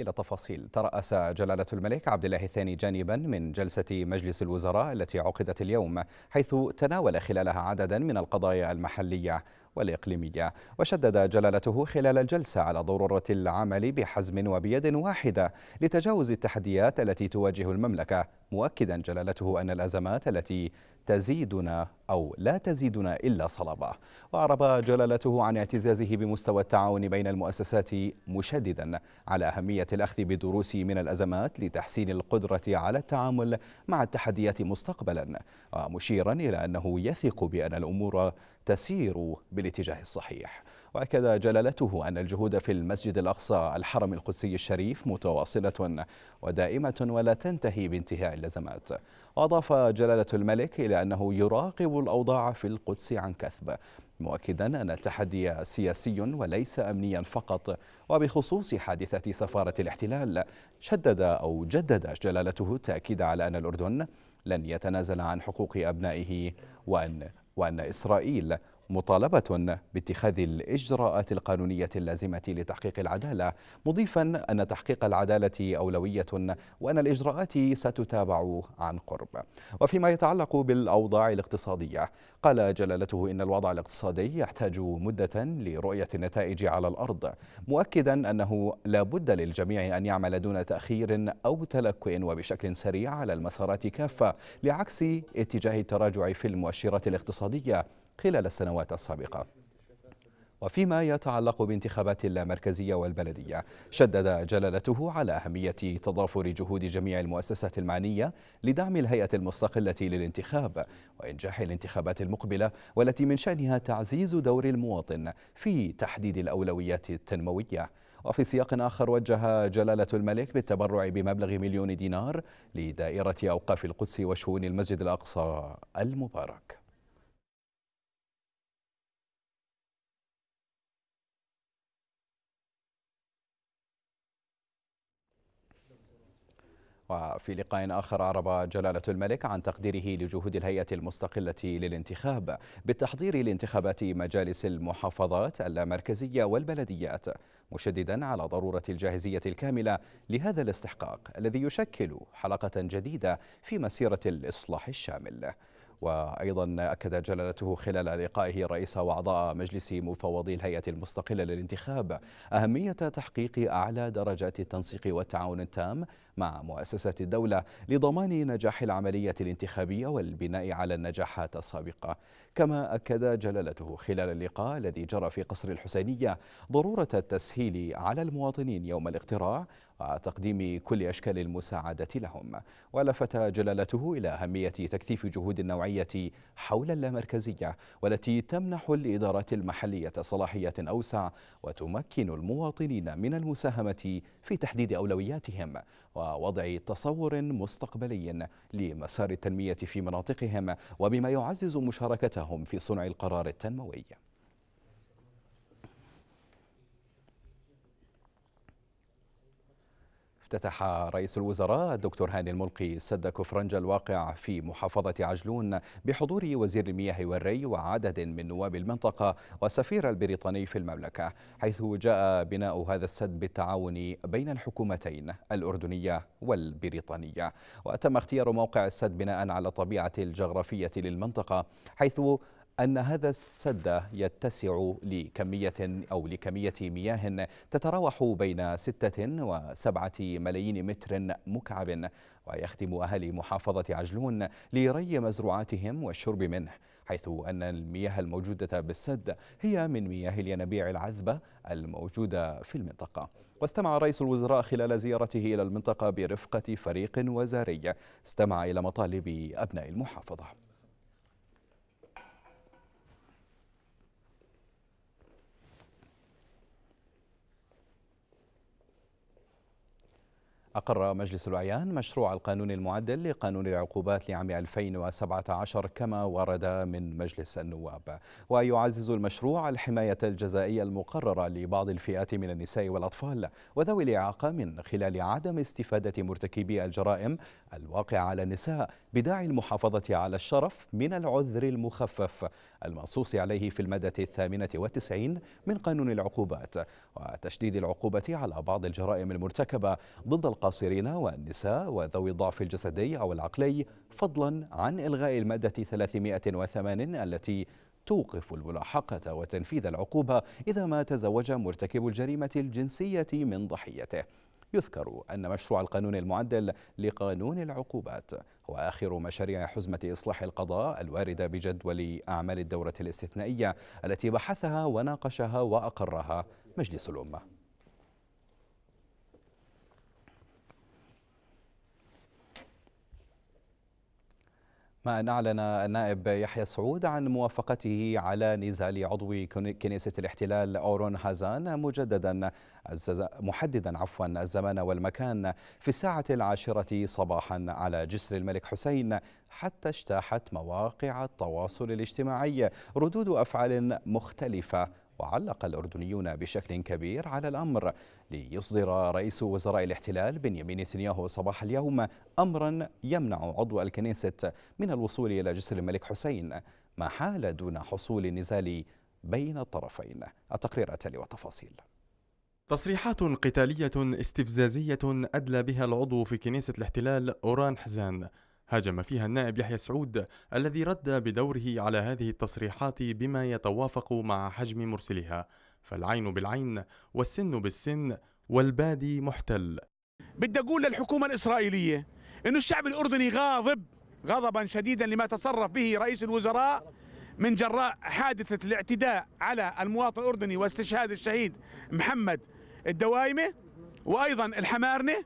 إلى تفاصيل ترأس جلالة الملك عبد الله الثاني جانبا من جلسة مجلس الوزراء التي عقدت اليوم حيث تناول خلالها عددا من القضايا المحلية والإقليمية وشدد جلالته خلال الجلسة على ضرورة العمل بحزم وبيد واحدة لتجاوز التحديات التي تواجه المملكة مؤكدا جلالته أن الأزمات التي تزيدنا أو لا تزيدنا إلا صلابة وأعرب جلالته عن اعتزازه بمستوى التعاون بين المؤسسات مشددا على أهمية الأخذ بدروس من الأزمات لتحسين القدرة على التعامل مع التحديات مستقبلا ومشيرا إلى أنه يثق بأن الأمور تسير بالاتجاه الصحيح وأكد جلالته أن الجهود في المسجد الأقصى الحرم القدسي الشريف متواصلة ودائمة ولا تنتهي بانتهاء اللزمات وأضاف جلالة الملك إلى أنه يراقب الأوضاع في القدس عن كثب مؤكدا أن التحدي سياسي وليس أمنيا فقط وبخصوص حادثة سفارة الاحتلال شدد أو جدد جلالته التأكيد على أن الأردن لن يتنازل عن حقوق أبنائه وأن, وأن إسرائيل مطالبة باتخاذ الإجراءات القانونية اللازمة لتحقيق العدالة مضيفا أن تحقيق العدالة أولوية وأن الإجراءات ستتابع عن قرب وفيما يتعلق بالأوضاع الاقتصادية قال جلالته إن الوضع الاقتصادي يحتاج مدة لرؤية النتائج على الأرض مؤكدا أنه لا بد للجميع أن يعمل دون تأخير أو تلكؤ وبشكل سريع على المسارات كافة لعكس اتجاه التراجع في المؤشرات الاقتصادية خلال السنوات السابقة وفيما يتعلق بانتخابات اللامركزية والبلدية شدد جلالته على أهمية تضافر جهود جميع المؤسسات المعنية لدعم الهيئة المستقلة للانتخاب وإنجاح الانتخابات المقبلة والتي من شأنها تعزيز دور المواطن في تحديد الأولويات التنموية وفي سياق آخر وجه جلالة الملك بالتبرع بمبلغ مليون دينار لدائرة أوقاف القدس وشؤون المسجد الأقصى المبارك وفي لقاء آخر أعرب جلالة الملك عن تقديره لجهود الهيئة المستقلة للانتخاب بالتحضير لانتخابات مجالس المحافظات اللامركزية والبلديات مشددا على ضرورة الجاهزية الكاملة لهذا الاستحقاق الذي يشكل حلقة جديدة في مسيرة الإصلاح الشامل وأيضا أكد جلالته خلال لقائه رئيس وأعضاء مجلس مفوضي الهيئة المستقلة للانتخاب أهمية تحقيق أعلى درجات التنسيق والتعاون التام مع مؤسسة الدولة لضمان نجاح العملية الانتخابية والبناء على النجاحات السابقة كما أكد جلالته خلال اللقاء الذي جرى في قصر الحسينية ضرورة التسهيل على المواطنين يوم الاقتراع وتقديم كل أشكال المساعدة لهم ولفت جلالته إلى أهمية تكثيف جهود النوعية حول اللامركزية والتي تمنح الإدارات المحلية صلاحية أوسع وتمكن المواطنين من المساهمة في تحديد أولوياتهم ووضع تصور مستقبلي لمسار التنمية في مناطقهم وبما يعزز مشاركتهم في صنع القرار التنموي افتتح رئيس الوزراء الدكتور هاني الملقي سد كفرنج الواقع في محافظة عجلون بحضور وزير المياه والري وعدد من نواب المنطقة والسفير البريطاني في المملكة حيث جاء بناء هذا السد بالتعاون بين الحكومتين الأردنية والبريطانية وتم اختيار موقع السد بناء على طبيعة الجغرافية للمنطقة حيث أن هذا السد يتسع لكمية أو لكمية مياه تتراوح بين ستة وسبعة ملايين متر مكعب ويخدم أهالي محافظة عجلون لري مزروعاتهم والشرب منه حيث أن المياه الموجودة بالسد هي من مياه الينابيع العذبة الموجودة في المنطقة واستمع رئيس الوزراء خلال زيارته إلى المنطقة برفقة فريق وزاري استمع إلى مطالب أبناء المحافظة أقر مجلس الأعيان مشروع القانون المعدل لقانون العقوبات لعام 2017 كما ورد من مجلس النواب ويعزز المشروع الحماية الجزائية المقررة لبعض الفئات من النساء والأطفال وذوي الإعاقة من خلال عدم استفادة مرتكبي الجرائم الواقعة على النساء بداعي المحافظة على الشرف من العذر المخفف المنصوص عليه في المادة الثامنة والتسعين من قانون العقوبات وتشديد العقوبة على بعض الجرائم المرتكبة ضد القاصرين والنساء وذوي الضعف الجسدي أو العقلي فضلا عن إلغاء المادة 308 التي توقف الملاحقة وتنفيذ العقوبة إذا ما تزوج مرتكب الجريمة الجنسية من ضحيته يذكر أن مشروع القانون المعدل لقانون العقوبات هو آخر مشاريع حزمة إصلاح القضاء الواردة بجدول أعمال الدورة الاستثنائية التي بحثها وناقشها وأقرها مجلس الأمة ما أن أعلن النائب يحيى سعود عن موافقته على نزال عضو كنيسة الاحتلال أورون هازان مجددا محددا عفوا الزمان والمكان في الساعة العاشرة صباحا على جسر الملك حسين حتى اجتاحت مواقع التواصل الاجتماعي ردود أفعال مختلفة وعلق الأردنيون بشكل كبير على الأمر ليصدر رئيس وزراء الاحتلال بنيامين نتنياهو صباح اليوم أمرا يمنع عضو الكنيسة من الوصول إلى جسر الملك حسين ما حال دون حصول نزال بين الطرفين التقرير التالي والتفاصيل تصريحات قتالية استفزازية أدلى بها العضو في كنيسة الاحتلال أوران حزان هاجم فيها النائب يحيى سعود الذي رد بدوره على هذه التصريحات بما يتوافق مع حجم مرسلها فالعين بالعين والسن بالسن والبادي محتل بدي أقول للحكومة الإسرائيلية أن الشعب الأردني غاضب غضبا شديدا لما تصرف به رئيس الوزراء من جراء حادثة الاعتداء على المواطن الأردني واستشهاد الشهيد محمد الدوايمة وأيضا الحمارنة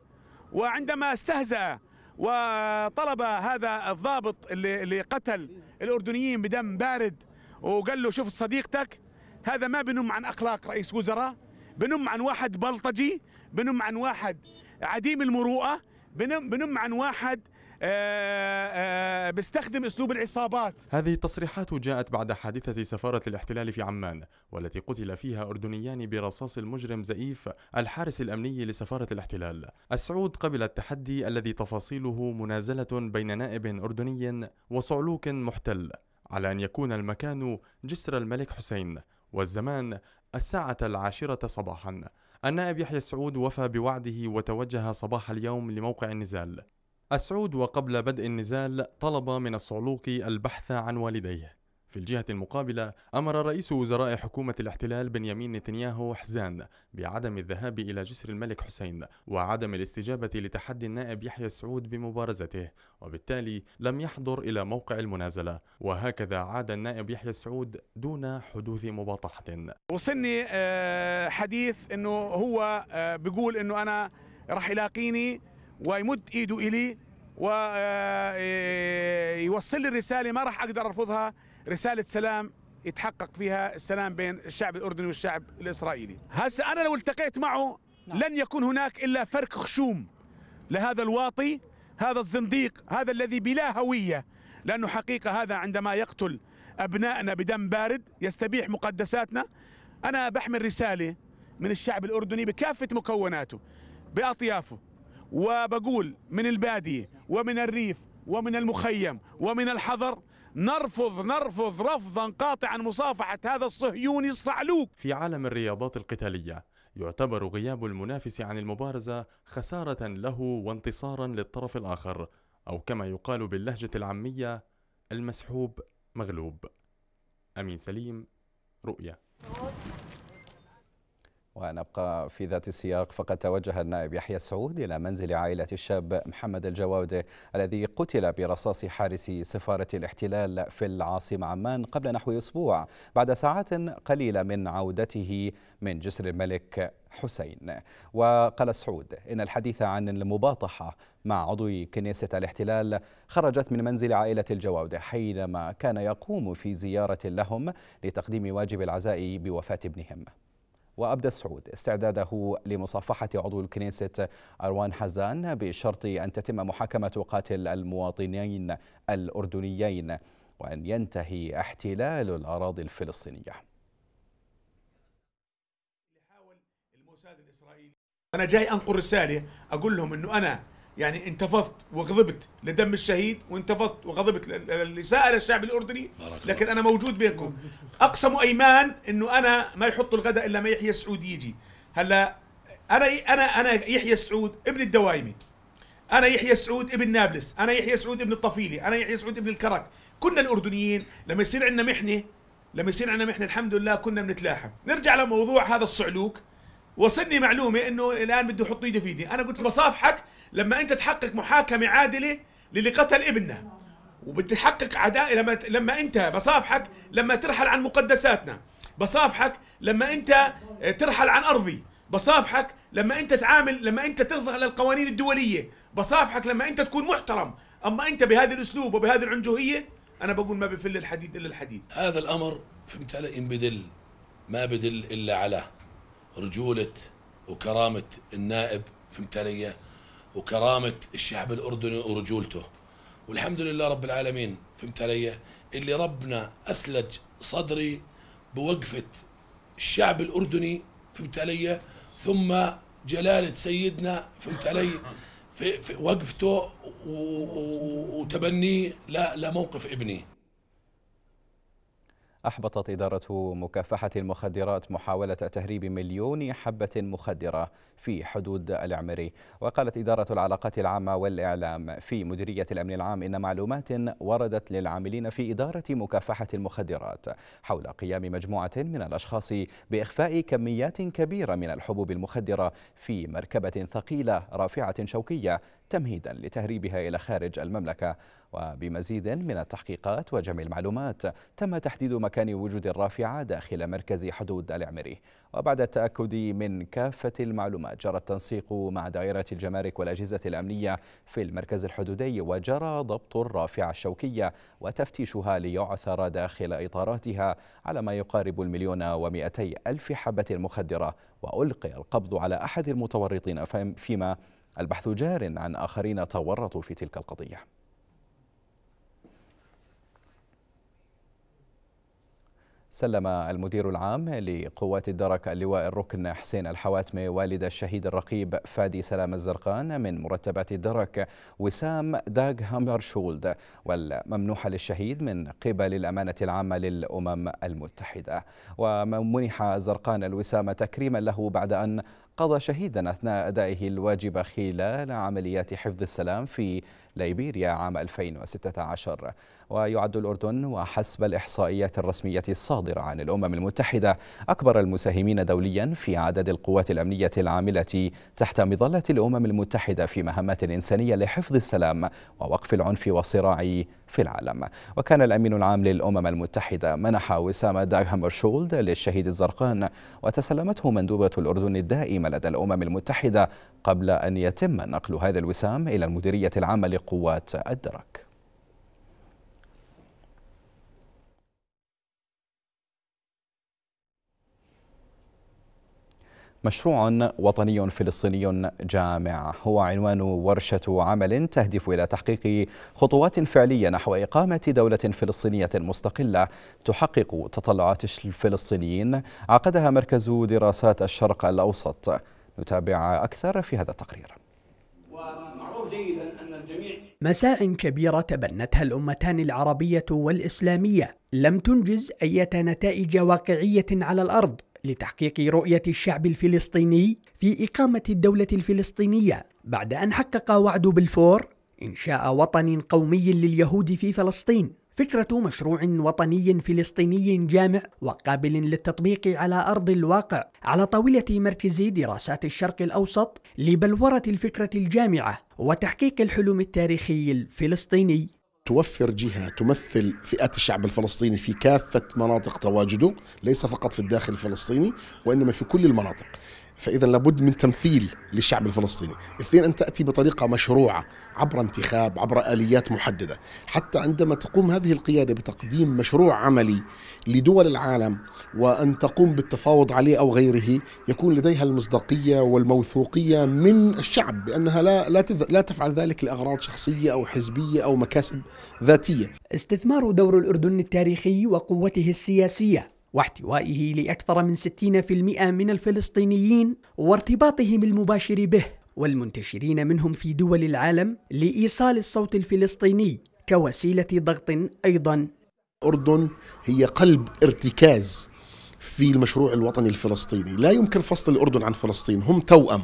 وعندما استهزأ وطلب هذا الضابط اللي, اللي قتل الأردنيين بدم بارد وقال له شفت صديقتك هذا ما بنم عن أخلاق رئيس وزراء بنم عن واحد بلطجي بنم عن واحد عديم المروءة بنم, بنم عن واحد آه، آه، بيستخدم اسلوب العصابات هذه التصريحات جاءت بعد حادثة سفارة الاحتلال في عمان والتي قتل فيها أردنيان برصاص المجرم زئيف الحارس الأمني لسفارة الاحتلال السعود قبل التحدي الذي تفاصيله منازلة بين نائب أردني وصعلوك محتل على أن يكون المكان جسر الملك حسين والزمان الساعة العاشرة صباحا النائب يحيى السعود وفى بوعده وتوجه صباح اليوم لموقع النزال أسعود وقبل بدء النزال طلب من الصعلوقي البحث عن والديه في الجهة المقابلة أمر رئيس وزراء حكومة الاحتلال بنيامين نتنياهو حزان بعدم الذهاب إلى جسر الملك حسين وعدم الاستجابة لتحدي النائب يحيى سعود بمبارزته وبالتالي لم يحضر إلى موقع المنازلة وهكذا عاد النائب يحيى سعود دون حدوث مباطحة وصلني آه، حديث أنه هو آه، بيقول أنه أنا رح يلاقيني ويمد ايده الي ويوصل آه، آه، لي الرساله ما راح اقدر ارفضها رساله سلام يتحقق فيها السلام بين الشعب الاردني والشعب الاسرائيلي هسه انا لو التقيت معه نعم. لن يكون هناك الا فرك خشوم لهذا الواطي هذا الزنديق هذا الذي بلا هويه لانه حقيقه هذا عندما يقتل ابنائنا بدم بارد يستبيح مقدساتنا انا بحمل رساله من الشعب الاردني بكافه مكوناته باطيافه وبقول من البادية ومن الريف ومن المخيم ومن الحضر نرفض نرفض رفضا قاطعا مصافحة هذا الصهيوني الصعلوك في عالم الرياضات القتالية يعتبر غياب المنافس عن المبارزة خسارة له وانتصارا للطرف الآخر أو كما يقال باللهجة العامية المسحوب مغلوب أمين سليم رؤية ونبقى في ذات السياق فقد توجه النائب يحيى سعود إلى منزل عائلة الشاب محمد الجواودة الذي قتل برصاص حارس سفارة الاحتلال في العاصمة عمان قبل نحو أسبوع بعد ساعات قليلة من عودته من جسر الملك حسين وقال سعود إن الحديث عن المباطحة مع عضو كنيسة الاحتلال خرجت من منزل عائلة الجواودة حينما كان يقوم في زيارة لهم لتقديم واجب العزاء بوفاة ابنهم وأبدى السعود استعداده لمصافحة عضو الكنيسة أروان حزان بشرط أن تتم محاكمة قاتل المواطنين الأردنيين وأن ينتهي احتلال الأراضي الفلسطينية أنا جاي أنقل رسالة أقول لهم أنه أنا يعني انتفضت وغضبت لدم الشهيد وانتفضت وغضبت لسائر الشعب الاردني لكن انا موجود بينكم اقسم ايمان انه انا ما يحطوا الغداء الا ما يحيى السعود يجي هلا انا انا انا يحيى السعود ابن الدوايمي انا يحيى سعود ابن نابلس انا يحيى سعود ابن الطفيلي انا يحيى سعود ابن الكرك كنا الاردنيين لما يصير عندنا محنه لما يصير عندنا محنه الحمد لله كنا بنتلاحم نرجع لموضوع هذا الصعلوك وصلني معلومه انه الان بده يحط ايده في ايدي انا قلت بصافحك لما انت تحقق محاكمه عادله للي قتل ابننا وبتحقق عداء لما لما انت بصافحك لما ترحل عن مقدساتنا بصافحك لما انت آه، ترحل عن ارضي بصافحك لما انت تعامل لما انت ترضى للقوانين الدوليه بصافحك لما انت تكون محترم اما انت بهذا الاسلوب وبهذه العنجهيه انا بقول ما بفل الحديد الا الحديد هذا الامر فهمت علي ان بدل ما بدل الا على رجوله وكرامه النائب فهمت علي وكرامة الشعب الأردني ورجولته والحمد لله رب العالمين فهمت علي اللي ربنا أثلج صدري بوقفة الشعب الأردني فهمت علي ثم جلالة سيدنا فهمت علي في, في وقفته وتبنيه لموقف ابني أحبطت إدارة مكافحة المخدرات محاولة تهريب مليون حبة مخدرة في حدود العمري وقالت إدارة العلاقات العامة والإعلام في مديرية الأمن العام إن معلومات وردت للعاملين في إدارة مكافحة المخدرات حول قيام مجموعة من الأشخاص بإخفاء كميات كبيرة من الحبوب المخدرة في مركبة ثقيلة رافعة شوكية تمهيدا لتهريبها إلى خارج المملكة وبمزيد من التحقيقات وجمع المعلومات تم تحديد مكان وجود الرافعة داخل مركز حدود العمري وبعد التأكد من كافة المعلومات جرى التنسيق مع دائرة الجمارك والأجهزة الأمنية في المركز الحدودي وجرى ضبط الرافعة الشوكية وتفتيشها ليعثر داخل إطاراتها على ما يقارب المليون ومئتي ألف حبة مخدرة وألقي القبض على أحد المتورطين فيما البحث جار عن آخرين تورطوا في تلك القضية سلم المدير العام لقوات الدرك اللواء الركن حسين الحواتمي والد الشهيد الرقيب فادي سلام الزرقان من مرتبات الدرك وسام داغ هامرشولد والممنوحة للشهيد من قبل الأمانة العامة للأمم المتحدة ومنح الزرقان الوسام تكريما له بعد أن قضى شهيدا أثناء أدائه الواجب خلال عمليات حفظ السلام في ليبيريا عام 2016 ويعد الأردن وحسب الإحصائيات الرسمية الصادرة عن الأمم المتحدة أكبر المساهمين دوليا في عدد القوات الأمنية العاملة تحت مظلة الأمم المتحدة في مهمات إنسانية لحفظ السلام ووقف العنف والصراع في العالم وكان الأمين العام للأمم المتحدة منح وسام داغ هامرشولد للشهيد الزرقان وتسلمته مندوبة الأردن الدائمة لدى الأمم المتحدة قبل أن يتم نقل هذا الوسام إلى المديرية العامة لقوات الدرك مشروع وطني فلسطيني جامع هو عنوان ورشة عمل تهدف إلى تحقيق خطوات فعلية نحو إقامة دولة فلسطينية مستقلة تحقق تطلعات الفلسطينيين عقدها مركز دراسات الشرق الأوسط نتابع أكثر في هذا التقرير ومعروف جيدا أن الجميع كبيرة تبنتها الأمتان العربية والإسلامية لم تنجز أي نتائج واقعية على الأرض لتحقيق رؤية الشعب الفلسطيني في إقامة الدولة الفلسطينية بعد أن حقق وعد بالفور إنشاء وطن قومي لليهود في فلسطين فكرة مشروع وطني فلسطيني جامع وقابل للتطبيق على أرض الواقع على طاولة مركز دراسات الشرق الأوسط لبلورة الفكرة الجامعة وتحقيق الحلم التاريخي الفلسطيني توفر جهة تمثل فئة الشعب الفلسطيني في كافة مناطق تواجده ليس فقط في الداخل الفلسطيني وإنما في كل المناطق فاذا لابد من تمثيل للشعب الفلسطيني اثنين ان تاتي بطريقه مشروعه عبر انتخاب عبر اليات محدده حتى عندما تقوم هذه القياده بتقديم مشروع عملي لدول العالم وان تقوم بالتفاوض عليه او غيره يكون لديها المصداقيه والموثوقيه من الشعب بانها لا لا, تذ... لا تفعل ذلك لاغراض شخصيه او حزبيه او مكاسب ذاتيه استثمار دور الاردن التاريخي وقوته السياسيه واحتوائه لأكثر من 60% من الفلسطينيين وارتباطهم المباشر به والمنتشرين منهم في دول العالم لإيصال الصوت الفلسطيني كوسيلة ضغط أيضا الأردن هي قلب ارتكاز في المشروع الوطني الفلسطيني لا يمكن فصل الأردن عن فلسطين هم توأم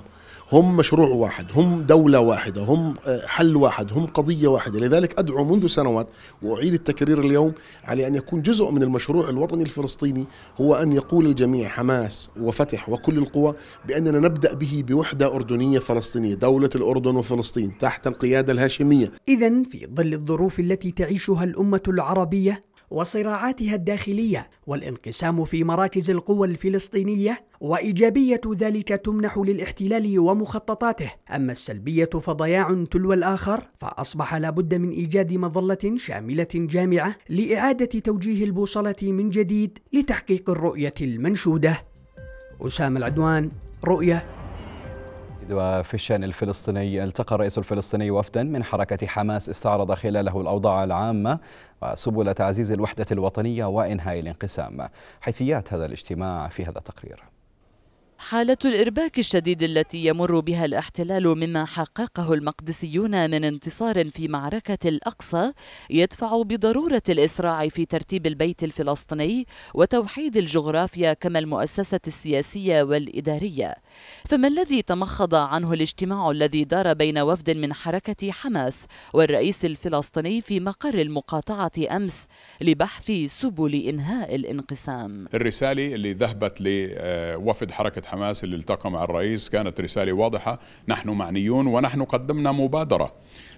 هم مشروع واحد هم دولة واحدة هم آه، حل واحد هم قضية واحدة لذلك أدعو منذ سنوات وأعيد التكرير اليوم على أن يكون جزء من المشروع الوطني الفلسطيني هو أن يقول الجميع حماس وفتح وكل القوى بأننا نبدأ به بوحدة أردنية فلسطينية دولة الأردن وفلسطين تحت القيادة الهاشمية إذا في ظل الظروف التي تعيشها الأمة العربية وصراعاتها الداخلية والانقسام في مراكز القوى الفلسطينية وإيجابية ذلك تمنح للاحتلال ومخططاته أما السلبية فضياع تلو الآخر فأصبح لابد من إيجاد مظلة شاملة جامعة لإعادة توجيه البوصلة من جديد لتحقيق الرؤية المنشودة أسامة العدوان رؤية وفي الشأن الفلسطيني التقى الرئيس الفلسطيني وفدا من حركة حماس استعرض خلاله الأوضاع العامة وسبل تعزيز الوحدة الوطنية وإنهاء الانقسام حيثيات هذا الاجتماع في هذا التقرير حالة الإرباك الشديد التي يمر بها الاحتلال مما حققه المقدسيون من انتصار في معركة الأقصى يدفع بضرورة الإسراع في ترتيب البيت الفلسطيني وتوحيد الجغرافيا كما المؤسسة السياسية والإدارية فما الذي تمخض عنه الاجتماع الذي دار بين وفد من حركة حماس والرئيس الفلسطيني في مقر المقاطعة أمس لبحث سبل إنهاء الانقسام الرسالة اللي ذهبت لوفد حركة حماس اللي التقى مع الرئيس كانت رسالة واضحة نحن معنيون ونحن قدمنا مبادرة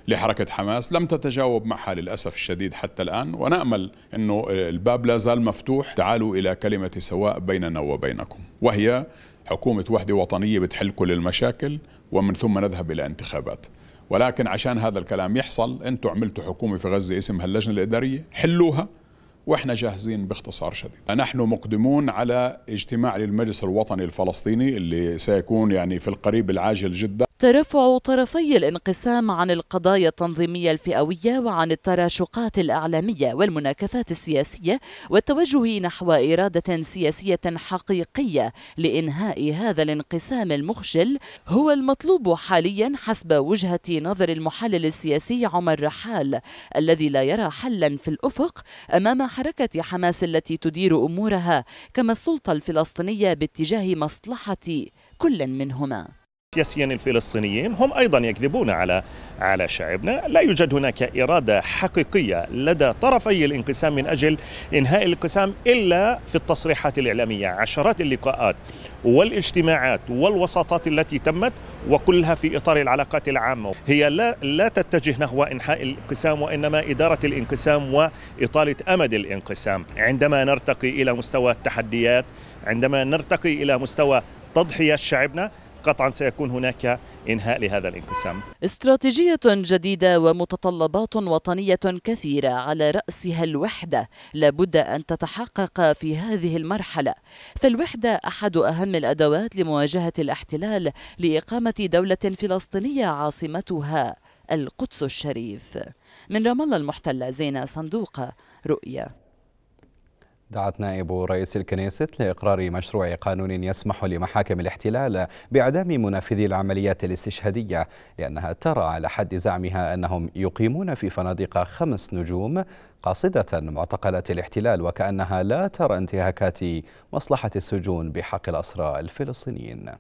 لحركة حماس لم تتجاوب معها للأسف الشديد حتى الآن ونأمل أنه الباب لا زال مفتوح تعالوا إلى كلمة سواء بيننا وبينكم وهي حكومة وحدة وطنية بتحل كل المشاكل ومن ثم نذهب إلى انتخابات ولكن عشان هذا الكلام يحصل أنتم عملتوا حكومة في غزة اسمها اللجنة الإدارية حلوها واحنا جاهزين باختصار شديد. نحن مقدمون على اجتماع للمجلس الوطني الفلسطيني اللي سيكون يعني في القريب العاجل جدا ترفع طرفي الانقسام عن القضايا التنظيمية الفئوية وعن التراشقات الإعلامية والمناكفات السياسية والتوجه نحو إرادة سياسية حقيقية لإنهاء هذا الانقسام المخجل هو المطلوب حاليا حسب وجهة نظر المحلل السياسي عمر رحال الذي لا يرى حلا في الأفق أمام حركة حماس التي تدير أمورها كما السلطة الفلسطينية باتجاه مصلحة كل منهما سياسيا الفلسطينيين هم ايضا يكذبون على على شعبنا، لا يوجد هناك اراده حقيقيه لدى طرفي الانقسام من اجل انهاء الانقسام الا في التصريحات الاعلاميه، عشرات اللقاءات والاجتماعات والوساطات التي تمت وكلها في اطار العلاقات العامه، هي لا لا تتجه نحو انحاء الانقسام وانما اداره الانقسام واطاله امد الانقسام، عندما نرتقي الى مستوى التحديات، عندما نرتقي الى مستوى تضحيه شعبنا قطعا سيكون هناك إنهاء لهذا الانقسام استراتيجية جديدة ومتطلبات وطنية كثيرة على رأسها الوحدة لابد أن تتحقق في هذه المرحلة فالوحدة أحد أهم الأدوات لمواجهة الاحتلال لإقامة دولة فلسطينية عاصمتها القدس الشريف من رام الله المحتلة زينة صندوقة رؤية دعت نائب رئيس الكنيسة لإقرار مشروع قانون يسمح لمحاكم الاحتلال بإعدام منافذي العمليات الاستشهادية لأنها ترى على حد زعمها أنهم يقيمون في فنادق خمس نجوم قاصدة معتقلات الاحتلال وكأنها لا ترى انتهاكات مصلحة السجون بحق الأسرى الفلسطينيين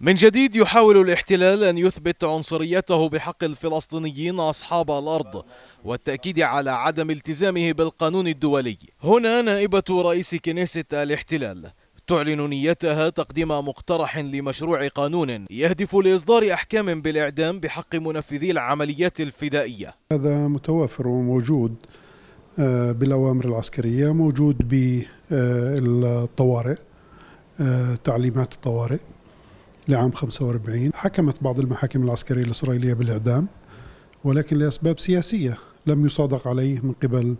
من جديد يحاول الاحتلال أن يثبت عنصريته بحق الفلسطينيين أصحاب الأرض والتأكيد على عدم التزامه بالقانون الدولي هنا نائبة رئيس كنيسة الاحتلال تعلن نيتها تقديم مقترح لمشروع قانون يهدف لإصدار أحكام بالإعدام بحق منفذي العمليات الفدائية هذا متوافر وموجود آه، بالأوامر العسكرية موجود بالطوارئ آه، تعليمات الطوارئ لعام 45 حكمت بعض المحاكم العسكرية الإسرائيلية بالإعدام ولكن لأسباب سياسية لم يصادق عليه من قبل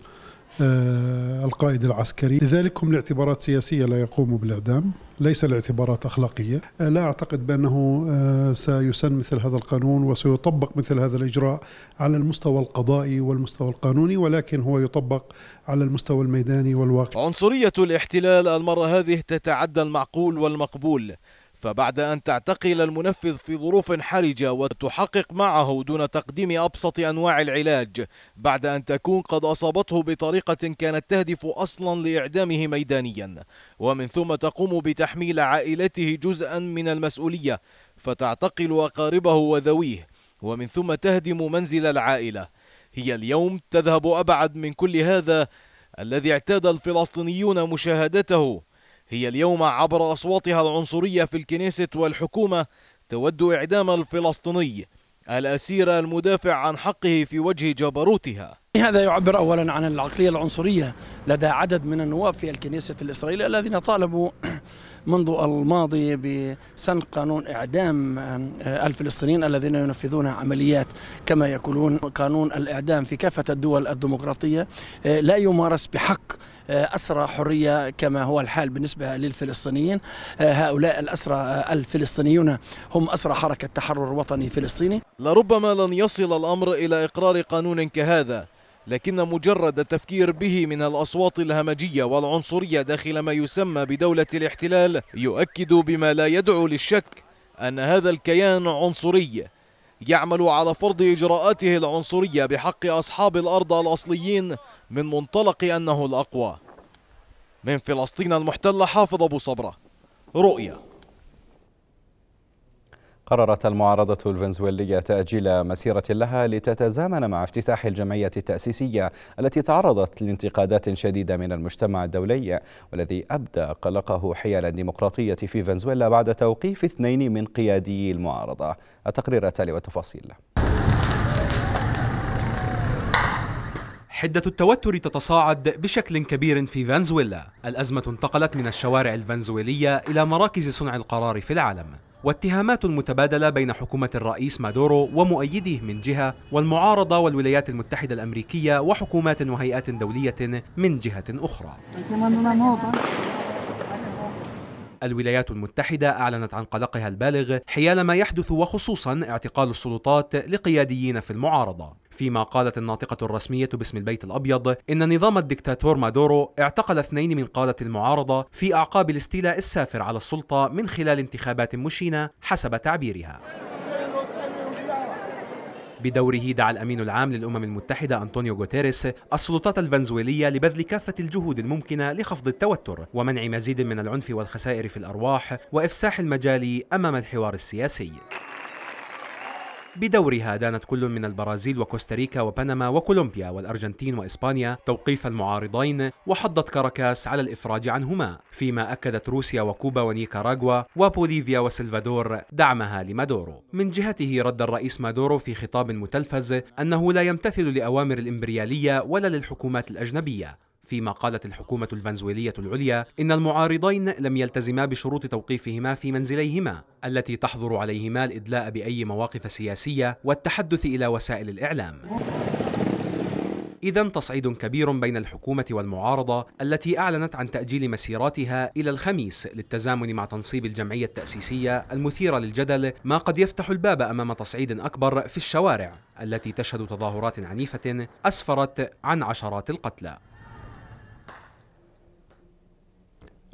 آه، القائد العسكري لذلك هم لاعتبارات سياسية لا يقوموا بالإعدام ليس لاعتبارات أخلاقية آه، لا أعتقد بأنه آه، سيسن مثل هذا القانون وسيطبق مثل هذا الإجراء على المستوى القضائي والمستوى القانوني ولكن هو يطبق على المستوى الميداني والواقع عنصرية الاحتلال المرة هذه تتعدى المعقول والمقبول فبعد أن تعتقل المنفذ في ظروف حرجة وتحقق معه دون تقديم أبسط أنواع العلاج بعد أن تكون قد أصابته بطريقة كانت تهدف أصلا لإعدامه ميدانيا ومن ثم تقوم بتحميل عائلته جزءا من المسؤولية فتعتقل أقاربه وذويه ومن ثم تهدم منزل العائلة هي اليوم تذهب أبعد من كل هذا الذي اعتاد الفلسطينيون مشاهدته هي اليوم عبر أصواتها العنصرية في الكنيسة والحكومة تود إعدام الفلسطيني الأسير المدافع عن حقه في وجه جبروتها هذا يعبر اولا عن العقليه العنصريه لدى عدد من النواب في الكنيسه الاسرائيليه الذين طالبوا منذ الماضي بسن قانون اعدام آه، الفلسطينيين الذين ينفذون عمليات كما يقولون قانون الاعدام في كافه الدول الديمقراطيه آه، لا يمارس بحق آه، اسرى حريه كما هو الحال بالنسبه للفلسطينيين هؤلاء الاسرى الفلسطينيون هم اسرى حركه تحرر وطني فلسطيني لربما لن يصل الامر الى اقرار قانون كهذا لكن مجرد التفكير به من الأصوات الهمجية والعنصرية داخل ما يسمى بدولة الاحتلال يؤكد بما لا يدعو للشك أن هذا الكيان عنصري يعمل على فرض إجراءاته العنصرية بحق أصحاب الأرض الأصليين من منطلق أنه الأقوى من فلسطين المحتلة حافظ أبو صبرة رؤيا قررت المعارضة الفنزويلية تأجيل مسيرة لها لتتزامن مع افتتاح الجمعية التأسيسية التي تعرضت لانتقادات شديدة من المجتمع الدولي والذي أبدى قلقه حيال الديمقراطية في فنزويلا بعد توقيف اثنين من قيادي المعارضة التقرير التالي والتفاصيل حدة التوتر تتصاعد بشكل كبير في فنزويلا الأزمة انتقلت من الشوارع الفنزويلية إلى مراكز صنع القرار في العالم واتهامات متبادلة بين حكومة الرئيس مادورو ومؤيده من جهة والمعارضة والولايات المتحدة الأمريكية وحكومات وهيئات دولية من جهة أخرى الولايات المتحدة أعلنت عن قلقها البالغ حيال ما يحدث وخصوصا اعتقال السلطات لقياديين في المعارضة فيما قالت الناطقة الرسمية باسم البيت الأبيض إن نظام الدكتاتور مادورو اعتقل اثنين من قادة المعارضة في أعقاب الاستيلاء السافر على السلطة من خلال انتخابات مشينة حسب تعبيرها بدوره دعا الأمين العام للأمم المتحدة أنطونيو غوتيريس السلطات الفنزويلية لبذل كافة الجهود الممكنة لخفض التوتر ومنع مزيد من العنف والخسائر في الأرواح وإفساح المجال أمام الحوار السياسي بدورها دانت كل من البرازيل وكوستاريكا وبنما وكولومبيا والأرجنتين وإسبانيا توقيف المعارضين وحضت كاراكاس على الإفراج عنهما فيما أكدت روسيا وكوبا ونيكاراغوا وبوليفيا وسلفادور دعمها لمادورو من جهته رد الرئيس مادورو في خطاب متلفز أنه لا يمتثل لأوامر الإمبريالية ولا للحكومات الأجنبية فيما قالت الحكومة الفنزويلية العليا إن المعارضين لم يلتزما بشروط توقيفهما في منزليهما التي تحظر عليهما الإدلاء بأي مواقف سياسية والتحدث إلى وسائل الإعلام إذا تصعيد كبير بين الحكومة والمعارضة التي أعلنت عن تأجيل مسيراتها إلى الخميس للتزامن مع تنصيب الجمعية التأسيسية المثيرة للجدل ما قد يفتح الباب أمام تصعيد أكبر في الشوارع التي تشهد تظاهرات عنيفة أسفرت عن عشرات القتلى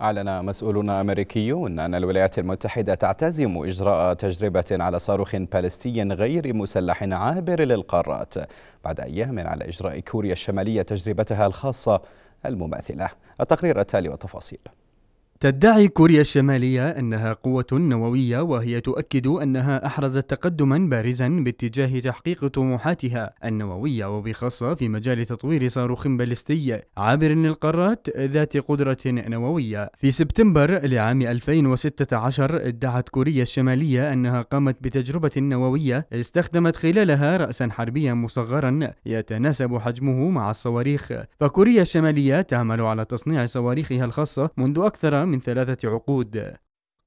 أعلن مسؤولون أمريكيون أن الولايات المتحدة تعتزم إجراء تجربة على صاروخ باليستي غير مسلح عابر للقارات بعد أيام على إجراء كوريا الشمالية تجربتها الخاصة المماثلة التقرير التالي والتفاصيل تدعي كوريا الشمالية أنها قوة نووية وهي تؤكد أنها أحرزت تقدما بارزا باتجاه تحقيق طموحاتها النووية وبخاصة في مجال تطوير صاروخ باليستي عابر للقارات ذات قدرة نووية. في سبتمبر لعام 2016 ادعت كوريا الشمالية أنها قامت بتجربة نووية استخدمت خلالها رأسا حربيا مصغرا يتناسب حجمه مع الصواريخ. فكوريا الشمالية تعمل على تصنيع صواريخها الخاصة منذ أكثر من ثلاثة عقود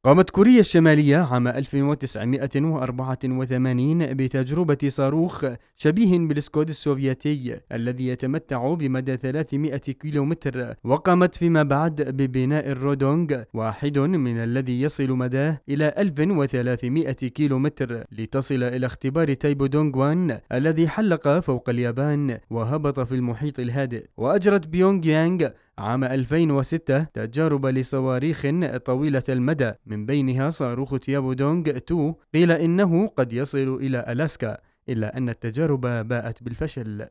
قامت كوريا الشمالية عام 1984 بتجربة صاروخ شبيه بالسكود السوفيتي الذي يتمتع بمدى 300 كيلومتر وقامت فيما بعد ببناء الرودونغ واحد من الذي يصل مداه إلى 1300 كيلومتر لتصل إلى اختبار تايبو دونغوان الذي حلق فوق اليابان وهبط في المحيط الهادئ وأجرت بيونغ يانغ عام 2006 تجارب لصواريخ طويلة المدى من بينها صاروخ تيابودونغ 2 قيل إنه قد يصل إلى ألاسكا إلا أن التجارب باءت بالفشل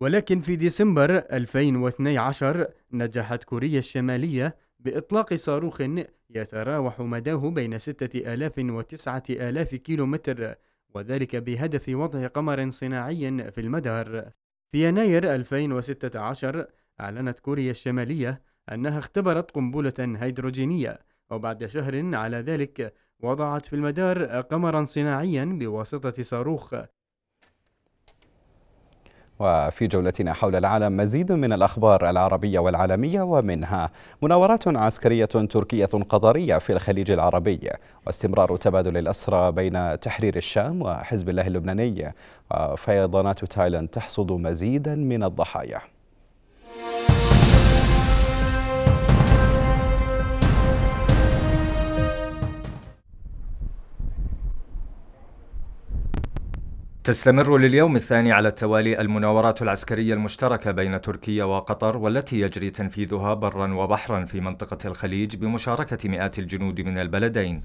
ولكن في ديسمبر 2012 نجحت كوريا الشمالية بإطلاق صاروخ يتراوح مداه بين 6000 و 9000 كيلومتر وذلك بهدف وضع قمر صناعي في المدار في يناير 2016 أعلنت كوريا الشمالية أنها اختبرت قنبلة هيدروجينية وبعد شهر على ذلك وضعت في المدار قمرا صناعيا بواسطة صاروخ وفي جولتنا حول العالم مزيد من الأخبار العربية والعالمية ومنها مناورات عسكرية تركية قطرية في الخليج العربي واستمرار تبادل الأسرى بين تحرير الشام وحزب الله اللبناني وفيضانات تايلاند تحصد مزيدا من الضحايا تستمر لليوم الثاني على التوالي المناورات العسكرية المشتركة بين تركيا وقطر والتي يجري تنفيذها برا وبحرا في منطقة الخليج بمشاركة مئات الجنود من البلدين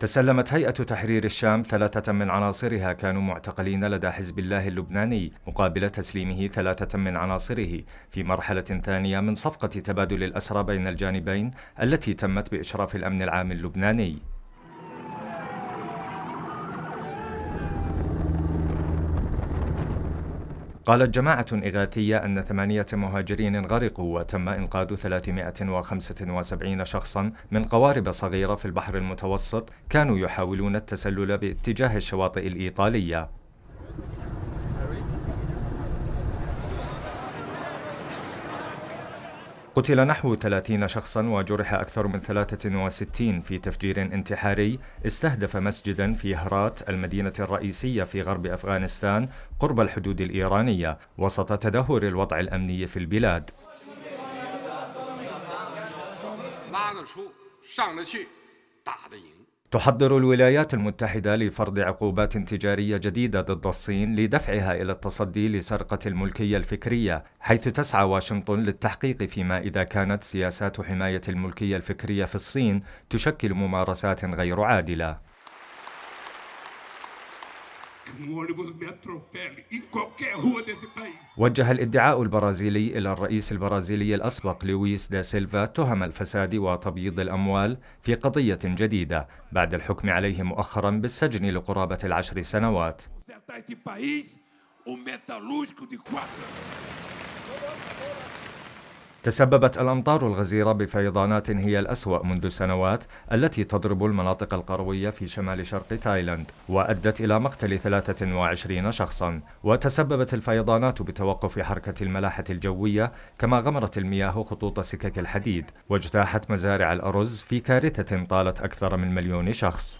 تسلمت هيئة تحرير الشام ثلاثة من عناصرها كانوا معتقلين لدى حزب الله اللبناني مقابل تسليمه ثلاثة من عناصره في مرحلة ثانية من صفقة تبادل الأسرى بين الجانبين التي تمت بإشراف الأمن العام اللبناني قالت جماعة إغاثية أن ثمانية مهاجرين غرقوا وتم إنقاذ 375 شخصا من قوارب صغيرة في البحر المتوسط كانوا يحاولون التسلل باتجاه الشواطئ الإيطالية قتل نحو 30 شخصا وجرح أكثر من 63 في تفجير انتحاري استهدف مسجدا في هرات المدينة الرئيسية في غرب أفغانستان قرب الحدود الإيرانية وسط تدهور الوضع الأمني في البلاد تحضر الولايات المتحدة لفرض عقوبات تجارية جديدة ضد الصين لدفعها إلى التصدي لسرقة الملكية الفكرية، حيث تسعى واشنطن للتحقيق فيما إذا كانت سياسات حماية الملكية الفكرية في الصين تشكل ممارسات غير عادلة. Um وجه الادعاء البرازيلي إلى الرئيس البرازيلي الأسبق لويس دا سيلفا تهم الفساد وتبييض الأموال في قضية جديدة بعد الحكم عليه مؤخرا بالسجن لقرابة العشر سنوات تسببت الأمطار الغزيرة بفيضانات هي الأسوأ منذ سنوات التي تضرب المناطق القروية في شمال شرق تايلاند وأدت إلى مقتل 23 شخصا وتسببت الفيضانات بتوقف حركة الملاحة الجوية كما غمرت المياه خطوط سكك الحديد واجتاحت مزارع الأرز في كارثة طالت أكثر من مليون شخص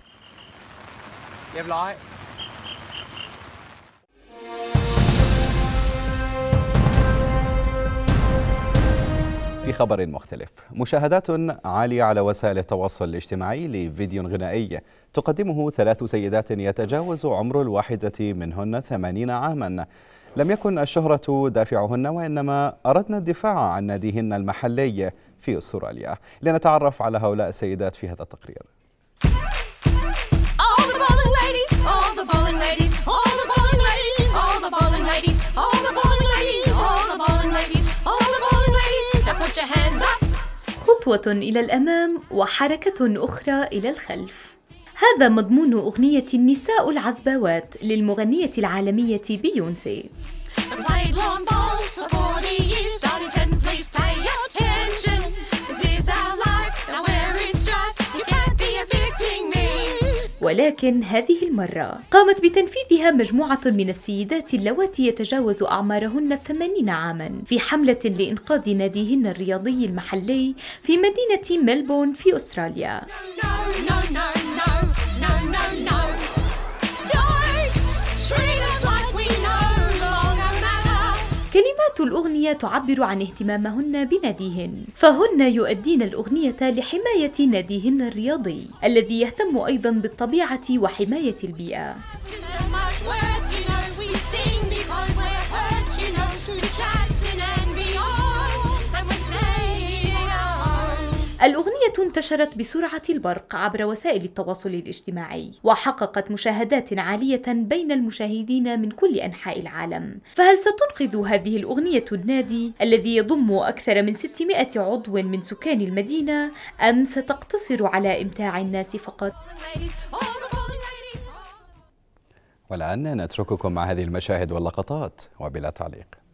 في خبر مختلف مشاهدات عالية على وسائل التواصل الاجتماعي لفيديو غنائي تقدمه ثلاث سيدات يتجاوز عمر الواحدة منهن ثمانين عاما لم يكن الشهرة دافعهن وإنما أردنا الدفاع عن ناديهن المحلي في أستراليا لنتعرف على هؤلاء السيدات في هذا التقرير All the bowling ladies, all the bowling ladies, all خطوة إلى الأمام وحركة أخرى إلى الخلف هذا مضمون أغنية النساء العزباوات للمغنية العالمية بيونسي ولكن هذه المرة قامت بتنفيذها مجموعة من السيدات اللواتي يتجاوز أعمارهن الثمانين عاما في حملة لإنقاذ ناديهن الرياضي المحلي في مدينة ملبون في أستراليا no, no, no, وكانت الأغنية تعبر عن اهتمامهن بناديهن فهن يؤدين الأغنية لحماية ناديهن الرياضي الذي يهتم أيضا بالطبيعة وحماية البيئة because we're hurt, you know. الأغنية انتشرت بسرعة البرق عبر وسائل التواصل الاجتماعي وحققت مشاهدات عالية بين المشاهدين من كل أنحاء العالم فهل ستنقذ هذه الأغنية النادي الذي يضم أكثر من 600 عضو من سكان المدينة أم ستقتصر على إمتاع الناس فقط؟ والآن نترككم مع هذه المشاهد واللقطات وبلا تعليق